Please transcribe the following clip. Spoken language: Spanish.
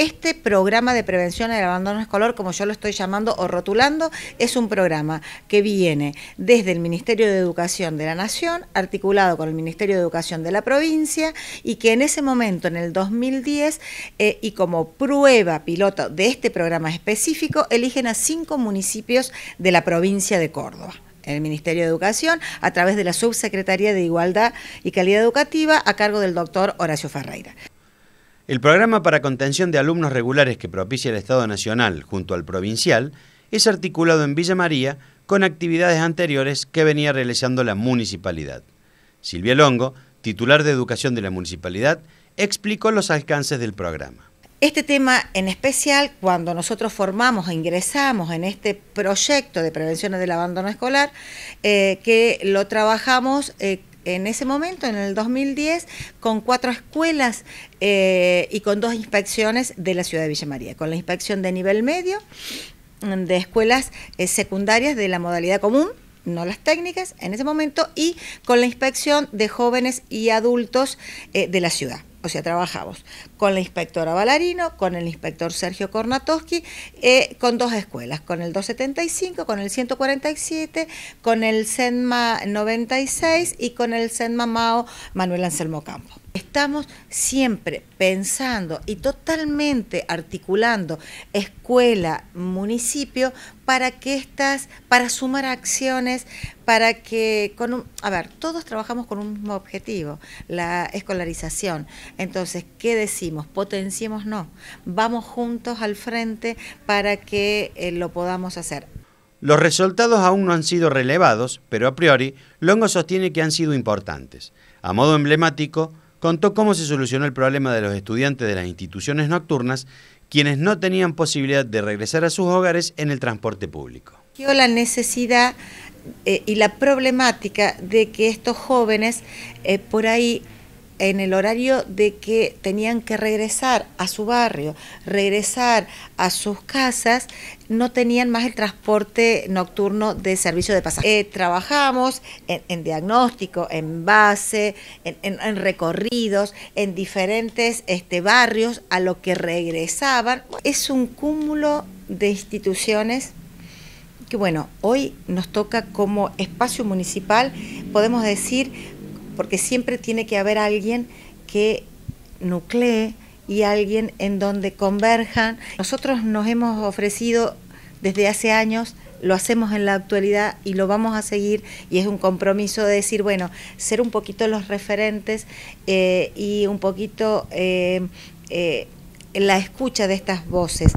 Este programa de prevención del abandono escolar, como yo lo estoy llamando o rotulando, es un programa que viene desde el Ministerio de Educación de la Nación, articulado con el Ministerio de Educación de la provincia, y que en ese momento, en el 2010, eh, y como prueba piloto de este programa específico, eligen a cinco municipios de la provincia de Córdoba el Ministerio de Educación, a través de la Subsecretaría de Igualdad y Calidad Educativa, a cargo del doctor Horacio Ferreira. El programa para contención de alumnos regulares que propicia el Estado Nacional junto al provincial es articulado en Villa María con actividades anteriores que venía realizando la municipalidad. Silvia Longo, titular de Educación de la Municipalidad, explicó los alcances del programa. Este tema en especial, cuando nosotros formamos e ingresamos en este proyecto de prevención del abandono escolar, eh, que lo trabajamos eh, en ese momento, en el 2010, con cuatro escuelas eh, y con dos inspecciones de la ciudad de Villa María, con la inspección de nivel medio mm, de escuelas eh, secundarias de la modalidad común, no las técnicas en ese momento, y con la inspección de jóvenes y adultos eh, de la ciudad o sea, trabajamos con la inspectora Balarino, con el inspector Sergio Kornatowski, eh, con dos escuelas, con el 275, con el 147, con el SENMA 96 y con el SENMA MAO Manuel Anselmo Campo. Estamos siempre pensando y totalmente articulando escuela, municipio, para que estas, para sumar acciones, para que, con a ver, todos trabajamos con un mismo objetivo, la escolarización. Entonces, ¿qué decimos? Potenciemos no. Vamos juntos al frente para que eh, lo podamos hacer. Los resultados aún no han sido relevados, pero a priori, Longo sostiene que han sido importantes. A modo emblemático, contó cómo se solucionó el problema de los estudiantes de las instituciones nocturnas, quienes no tenían posibilidad de regresar a sus hogares en el transporte público. la necesidad eh, y la problemática de que estos jóvenes eh, por ahí en el horario de que tenían que regresar a su barrio, regresar a sus casas, no tenían más el transporte nocturno de servicio de pasaje. Eh, trabajamos en, diagnóstico, en base, en, recorridos, en diferentes este, barrios a lo que regresaban. Es un cúmulo de instituciones que bueno, hoy nos toca como espacio municipal, podemos decir, porque siempre tiene que haber alguien que nuclee y alguien en donde converjan. Nosotros nos hemos ofrecido desde hace años lo hacemos en la actualidad y lo vamos a seguir y es un compromiso de decir, bueno, ser un poquito los referentes eh, y un poquito eh, eh, la escucha de estas voces.